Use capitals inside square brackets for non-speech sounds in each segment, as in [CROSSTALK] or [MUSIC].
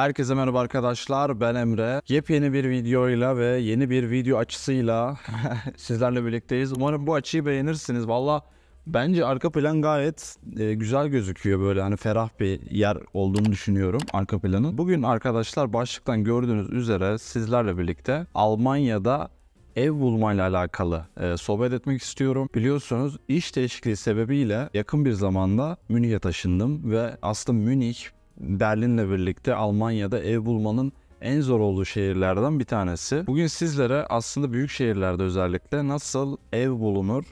Herkese merhaba arkadaşlar ben Emre. Yepyeni bir videoyla ve yeni bir video açısıyla [LAUGHS] sizlerle birlikteyiz. Umarım bu açıyı beğenirsiniz. Valla bence arka plan gayet e, güzel gözüküyor böyle hani ferah bir yer olduğunu düşünüyorum arka planın. Bugün arkadaşlar başlıktan gördüğünüz üzere sizlerle birlikte Almanya'da ev bulmayla alakalı e, sohbet etmek istiyorum. Biliyorsunuz iş değişikliği sebebiyle yakın bir zamanda Münih'e taşındım ve aslında Münih Berlin'le birlikte Almanya'da ev bulmanın en zor olduğu şehirlerden bir tanesi. Bugün sizlere aslında büyük şehirlerde özellikle nasıl ev bulunur,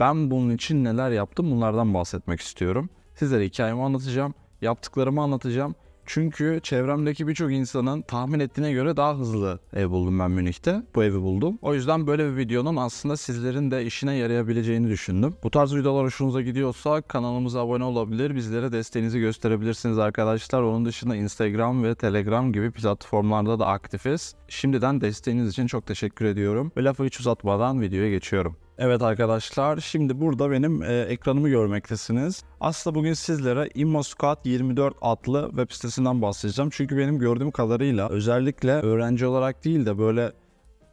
ben bunun için neler yaptım bunlardan bahsetmek istiyorum. Sizlere hikayemi anlatacağım, yaptıklarımı anlatacağım çünkü çevremdeki birçok insanın tahmin ettiğine göre daha hızlı ev buldum ben Münih'te. Bu evi buldum. O yüzden böyle bir videonun aslında sizlerin de işine yarayabileceğini düşündüm. Bu tarz videolar hoşunuza gidiyorsa kanalımıza abone olabilir, bizlere desteğinizi gösterebilirsiniz arkadaşlar. Onun dışında Instagram ve Telegram gibi platformlarda da aktifiz. Şimdiden desteğiniz için çok teşekkür ediyorum. Ve lafı hiç uzatmadan videoya geçiyorum. Evet arkadaşlar şimdi burada benim e, ekranımı görmektesiniz. Aslında bugün sizlere ImmoScout 24 adlı web sitesinden bahsedeceğim. Çünkü benim gördüğüm kadarıyla özellikle öğrenci olarak değil de böyle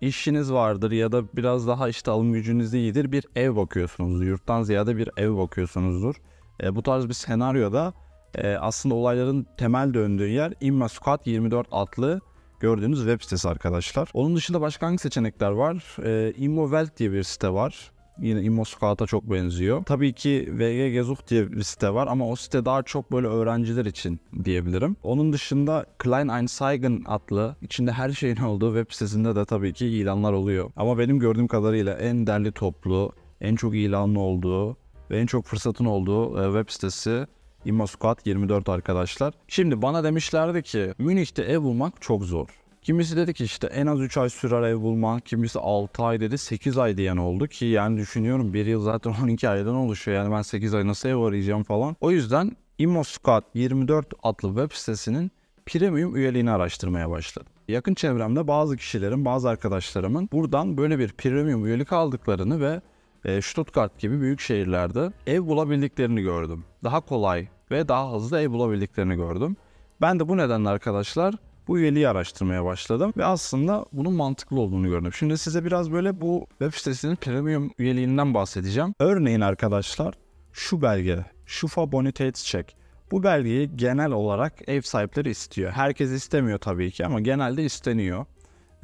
işiniz vardır ya da biraz daha işte alım gücünüz iyidir bir ev bakıyorsunuzdur. Yurttan ziyade bir ev bakıyorsunuzdur. E, bu tarz bir senaryoda e, aslında olayların temel döndüğü yer ImmoScout 24 adlı gördüğünüz web sitesi arkadaşlar. Onun dışında başka hangi seçenekler var? E, ee, Immowelt diye bir site var. Yine Immo Scout'a çok benziyor. Tabii ki VG Gezuk diye bir site var ama o site daha çok böyle öğrenciler için diyebilirim. Onun dışında Klein Einzeigen adlı içinde her şeyin olduğu web sitesinde de tabii ki ilanlar oluyor. Ama benim gördüğüm kadarıyla en derli toplu, en çok ilanlı olduğu ve en çok fırsatın olduğu e, web sitesi Immo Squad 24 arkadaşlar. Şimdi bana demişlerdi ki Münih'te ev bulmak çok zor. Kimisi dedi ki işte en az 3 ay sürer ev bulmak, kimisi 6 ay dedi 8 ay diyen oldu ki yani düşünüyorum 1 yıl zaten 12 [LAUGHS] aydan oluşuyor yani ben 8 ay nasıl ev arayacağım falan. O yüzden Immoscout 24 adlı web sitesinin premium üyeliğini araştırmaya başladım. Yakın çevremde bazı kişilerin, bazı arkadaşlarımın buradan böyle bir premium üyelik aldıklarını ve e, Stuttgart gibi büyük şehirlerde ev bulabildiklerini gördüm. Daha kolay ve daha hızlı ev bulabildiklerini gördüm. Ben de bu nedenle arkadaşlar bu üyeliği araştırmaya başladım ve aslında bunun mantıklı olduğunu gördüm. Şimdi size biraz böyle bu web sitesinin premium üyeliğinden bahsedeceğim. Örneğin arkadaşlar şu belge, Şufa Bonitate Check. Bu belgeyi genel olarak ev sahipleri istiyor. Herkes istemiyor tabii ki ama genelde isteniyor.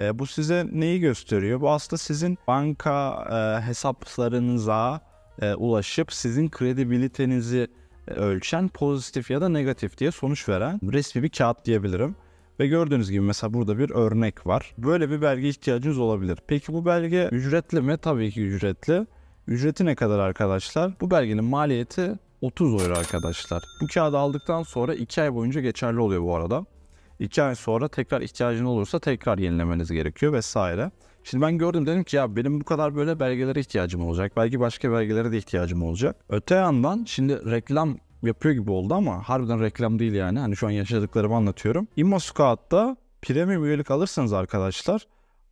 E, bu size neyi gösteriyor? Bu aslında sizin banka e, hesaplarınıza e, ulaşıp sizin kredibilitenizi ölçen pozitif ya da negatif diye sonuç veren resmi bir kağıt diyebilirim. Ve gördüğünüz gibi mesela burada bir örnek var. Böyle bir belge ihtiyacınız olabilir. Peki bu belge ücretli mi? Tabii ki ücretli. Ücreti ne kadar arkadaşlar? Bu belgenin maliyeti 30 euro arkadaşlar. Bu kağıdı aldıktan sonra 2 ay boyunca geçerli oluyor bu arada. 2 ay sonra tekrar ihtiyacın olursa tekrar yenilemeniz gerekiyor vesaire. Şimdi ben gördüm dedim ki ya benim bu kadar böyle belgelere ihtiyacım olacak. Belki başka belgelere de ihtiyacım olacak. Öte yandan şimdi reklam yapıyor gibi oldu ama harbiden reklam değil yani. Hani şu an yaşadıklarımı anlatıyorum. İmmo premium üyelik alırsanız arkadaşlar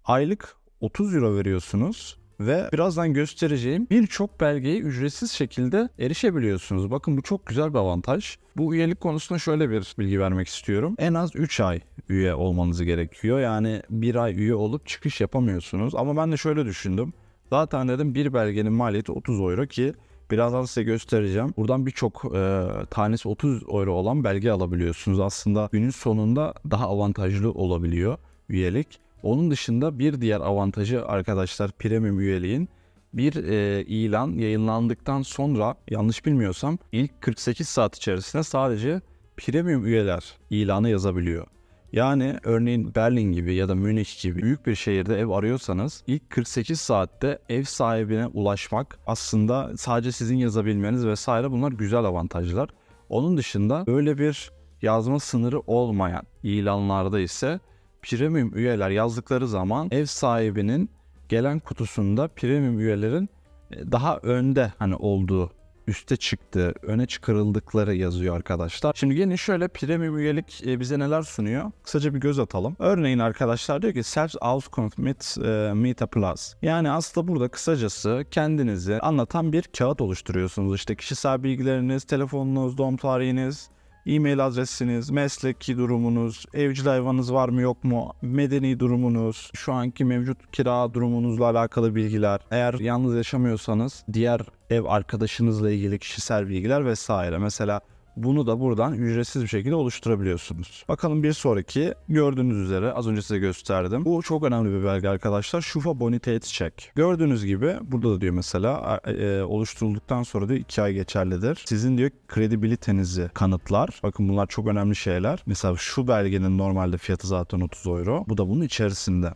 aylık 30 euro veriyorsunuz ve birazdan göstereceğim birçok belgeyi ücretsiz şekilde erişebiliyorsunuz. Bakın bu çok güzel bir avantaj. Bu üyelik konusunda şöyle bir bilgi vermek istiyorum. En az 3 ay üye olmanız gerekiyor. Yani bir ay üye olup çıkış yapamıyorsunuz. Ama ben de şöyle düşündüm. Zaten dedim bir belgenin maliyeti 30 euro ki Birazdan size göstereceğim. Buradan birçok e, tanesi 30 euro olan belge alabiliyorsunuz. Aslında günün sonunda daha avantajlı olabiliyor üyelik. Onun dışında bir diğer avantajı arkadaşlar premium üyeliğin bir e, ilan yayınlandıktan sonra yanlış bilmiyorsam ilk 48 saat içerisinde sadece premium üyeler ilanı yazabiliyor. Yani örneğin Berlin gibi ya da Münih gibi büyük bir şehirde ev arıyorsanız ilk 48 saatte ev sahibine ulaşmak aslında sadece sizin yazabilmeniz vesaire bunlar güzel avantajlar. Onun dışında böyle bir yazma sınırı olmayan ilanlarda ise premium üyeler yazdıkları zaman ev sahibinin gelen kutusunda premium üyelerin e, daha önde hani olduğu üste çıktı, öne çıkarıldıkları yazıyor arkadaşlar. Şimdi gelin şöyle premium üyelik e, bize neler sunuyor? Kısaca bir göz atalım. Örneğin arkadaşlar diyor ki Self Outcome Meet, e, Meta Plus. Yani aslında burada kısacası kendinizi anlatan bir kağıt oluşturuyorsunuz. İşte kişisel bilgileriniz, telefonunuz, doğum tarihiniz, e-mail adresiniz, mesleki durumunuz, evcil hayvanınız var mı yok mu, medeni durumunuz, şu anki mevcut kira durumunuzla alakalı bilgiler, eğer yalnız yaşamıyorsanız diğer ev arkadaşınızla ilgili kişisel bilgiler vesaire. Mesela bunu da buradan ücretsiz bir şekilde oluşturabiliyorsunuz. Bakalım bir sonraki gördüğünüz üzere az önce size gösterdim. Bu çok önemli bir belge arkadaşlar. Şufa Bonite Check. Gördüğünüz gibi burada da diyor mesela e, e, oluşturulduktan sonra diyor 2 ay geçerlidir. Sizin diyor kredibilitenizi kanıtlar. Bakın bunlar çok önemli şeyler. Mesela şu belgenin normalde fiyatı zaten 30 euro. Bu da bunun içerisinde.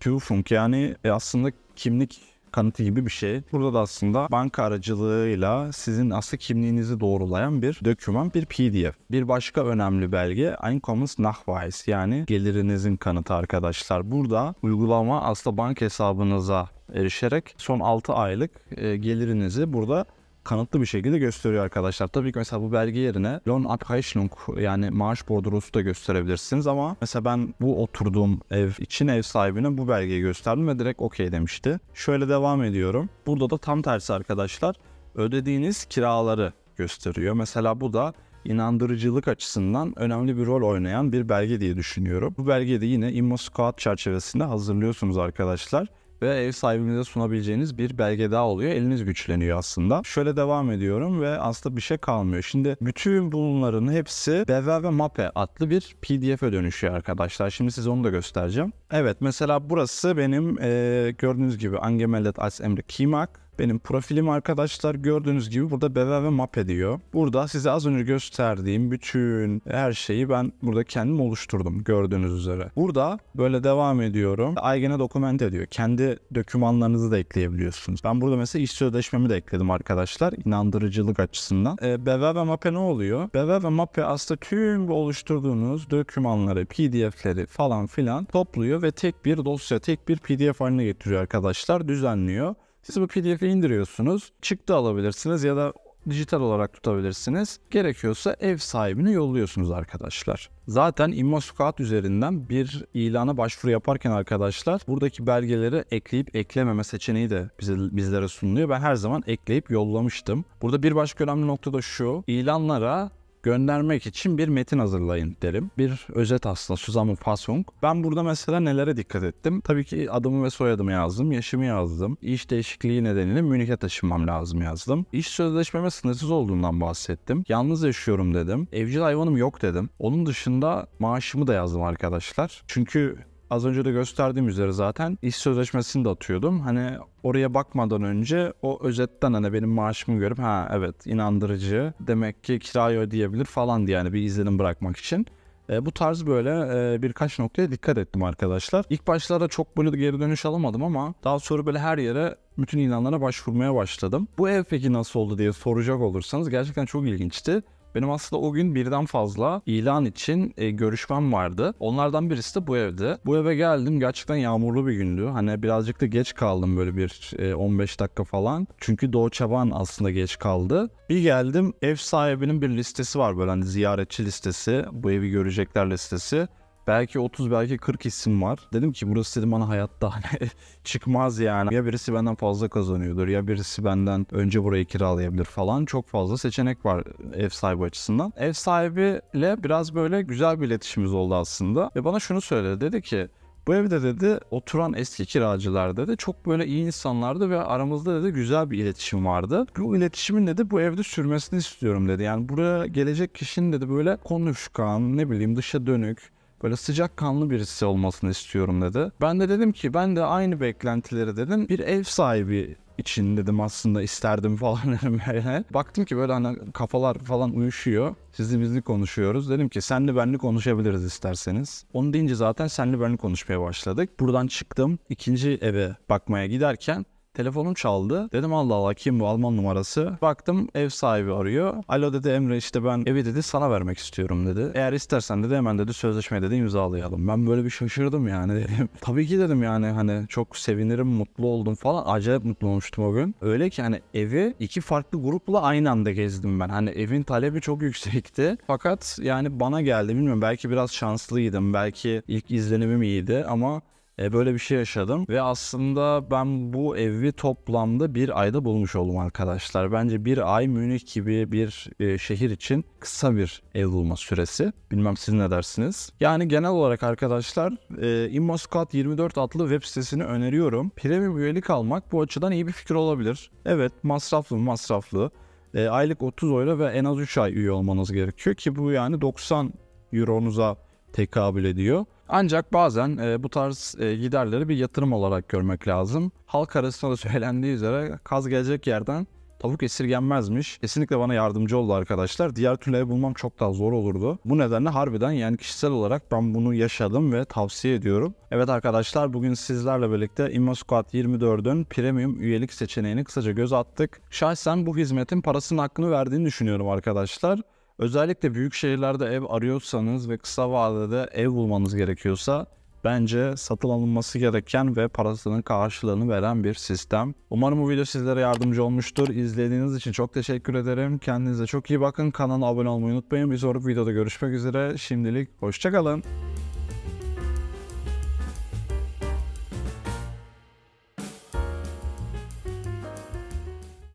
Proofing, yani e, aslında kimlik kanıtı gibi bir şey. Burada da aslında banka aracılığıyla sizin asıl kimliğinizi doğrulayan bir döküman, bir PDF. Bir başka önemli belge Einkommens Nachweis yani gelirinizin kanıtı arkadaşlar. Burada uygulama aslında banka hesabınıza erişerek son 6 aylık e, gelirinizi burada kanıtlı bir şekilde gösteriyor arkadaşlar. Tabii ki mesela bu belge yerine Lon Abrechnung yani maaş bordrosu da gösterebilirsiniz ama mesela ben bu oturduğum ev için ev sahibine bu belgeyi gösterdim ve direkt okey demişti. Şöyle devam ediyorum. Burada da tam tersi arkadaşlar ödediğiniz kiraları gösteriyor. Mesela bu da inandırıcılık açısından önemli bir rol oynayan bir belge diye düşünüyorum. Bu belgeyi de yine ImmoScout çerçevesinde hazırlıyorsunuz arkadaşlar ve ev sahibinize sunabileceğiniz bir belge daha oluyor. Eliniz güçleniyor aslında. Şöyle devam ediyorum ve aslında bir şey kalmıyor. Şimdi bütün bunların hepsi BV ve MAPE adlı bir PDF'e dönüşüyor arkadaşlar. Şimdi size onu da göstereceğim. Evet mesela burası benim e, gördüğünüz gibi Angemeldet als Emre Kimak benim profilim arkadaşlar gördüğünüz gibi burada BV ve map ediyor. Burada size az önce gösterdiğim bütün her şeyi ben burada kendim oluşturdum gördüğünüz üzere. Burada böyle devam ediyorum. Aygene dokument ediyor. Kendi dokümanlarınızı da ekleyebiliyorsunuz. Ben burada mesela iş sözleşmemi de ekledim arkadaşlar. inandırıcılık açısından. E, ee, BV ve mape ne oluyor? BV ve mape aslında tüm bu oluşturduğunuz dokümanları, pdf'leri falan filan topluyor ve tek bir dosya, tek bir pdf haline getiriyor arkadaşlar. Düzenliyor. Siz bu PDF'i indiriyorsunuz. Çıktı alabilirsiniz ya da dijital olarak tutabilirsiniz. Gerekiyorsa ev sahibini yolluyorsunuz arkadaşlar. Zaten ImmoScout üzerinden bir ilana başvuru yaparken arkadaşlar buradaki belgeleri ekleyip eklememe seçeneği de bize, bizlere sunuluyor. Ben her zaman ekleyip yollamıştım. Burada bir başka önemli nokta da şu. İlanlara göndermek için bir metin hazırlayın derim. Bir özet aslında Zusammenfassung. Ben burada mesela nelere dikkat ettim? Tabii ki adımı ve soyadımı yazdım, yaşımı yazdım. İş değişikliği nedeniyle Münih'e taşınmam lazım yazdım. İş sözleşmeme sınırsız olduğundan bahsettim. Yalnız yaşıyorum dedim. Evcil hayvanım yok dedim. Onun dışında maaşımı da yazdım arkadaşlar. Çünkü Az önce de gösterdiğim üzere zaten iş sözleşmesini de atıyordum. Hani oraya bakmadan önce o özetten hani benim maaşımı görüp ha evet inandırıcı demek ki kirayı ödeyebilir falan diye yani bir izlenim bırakmak için. E, bu tarz böyle e, birkaç noktaya dikkat ettim arkadaşlar. İlk başlarda çok böyle geri dönüş alamadım ama daha sonra böyle her yere bütün ilanlara başvurmaya başladım. Bu ev peki nasıl oldu diye soracak olursanız gerçekten çok ilginçti. Benim aslında o gün birden fazla ilan için e, görüşmem vardı. Onlardan birisi de bu evde. Bu eve geldim. Gerçekten yağmurlu bir gündü. Hani birazcık da geç kaldım böyle bir e, 15 dakika falan. Çünkü Doğu Çaban aslında geç kaldı. Bir geldim ev sahibinin bir listesi var böyle hani ziyaretçi listesi. Bu evi görecekler listesi. Belki 30 belki 40 isim var. Dedim ki burası dedim bana hayatta hani [LAUGHS] çıkmaz yani. Ya birisi benden fazla kazanıyordur ya birisi benden önce burayı kiralayabilir falan. Çok fazla seçenek var ev sahibi açısından. Ev sahibiyle biraz böyle güzel bir iletişimimiz oldu aslında. Ve bana şunu söyledi. Dedi ki bu evde dedi oturan eski kiracılar dedi çok böyle iyi insanlardı ve aramızda dedi güzel bir iletişim vardı. Bu iletişimin dedi bu evde sürmesini istiyorum dedi. Yani buraya gelecek kişinin dedi böyle konuşkan ne bileyim dışa dönük böyle sıcak kanlı birisi olmasını istiyorum dedi. Ben de dedim ki ben de aynı beklentileri dedim bir ev sahibi için dedim aslında isterdim [LAUGHS] falan dedim yani. Baktım ki böyle hani kafalar falan uyuşuyor. Sizli bizli konuşuyoruz. Dedim ki senli benli konuşabiliriz isterseniz. Onu deyince zaten senli benli konuşmaya başladık. Buradan çıktım. ikinci eve bakmaya giderken Telefonum çaldı. Dedim Allah Allah kim bu Alman numarası. Baktım ev sahibi arıyor. Alo dedi Emre işte ben evi dedi sana vermek istiyorum dedi. Eğer istersen dedi hemen dedi sözleşme dedi imzalayalım. Ben böyle bir şaşırdım yani [LAUGHS] dedim. Tabii ki dedim yani hani çok sevinirim mutlu oldum falan. Acayip mutlu olmuştum o gün. Öyle ki hani evi iki farklı grupla aynı anda gezdim ben. Hani evin talebi çok yüksekti. Fakat yani bana geldi bilmiyorum belki biraz şanslıydım. Belki ilk izlenimim iyiydi ama e, böyle bir şey yaşadım. Ve aslında ben bu evi toplamda bir ayda bulmuş oldum arkadaşlar. Bence bir ay Münih gibi bir e, şehir için kısa bir ev bulma süresi. Bilmem siz ne dersiniz. Yani genel olarak arkadaşlar e, ImmoScout 24 adlı web sitesini öneriyorum. Premium üyelik almak bu açıdan iyi bir fikir olabilir. Evet masraflı masraflı. E, aylık 30 euro ve en az 3 ay üye olmanız gerekiyor ki bu yani 90 euronuza tekabül ediyor. Ancak bazen e, bu tarz e, giderleri bir yatırım olarak görmek lazım. Halk arasında da söylendiği üzere kaz gelecek yerden tavuk esirgenmezmiş. Kesinlikle bana yardımcı oldu arkadaşlar. Diğer türlü ev bulmam çok daha zor olurdu. Bu nedenle harbiden yani kişisel olarak ben bunu yaşadım ve tavsiye ediyorum. Evet arkadaşlar bugün sizlerle birlikte ImmoSquad 24'ün premium üyelik seçeneğini kısaca göz attık. Şahsen bu hizmetin parasının hakkını verdiğini düşünüyorum arkadaşlar. Özellikle büyük şehirlerde ev arıyorsanız ve kısa vadede ev bulmanız gerekiyorsa bence satın alınması gereken ve parasının karşılığını veren bir sistem. Umarım bu video sizlere yardımcı olmuştur. İzlediğiniz için çok teşekkür ederim. Kendinize çok iyi bakın. Kanala abone olmayı unutmayın. Bir sonraki videoda görüşmek üzere. Şimdilik hoşçakalın.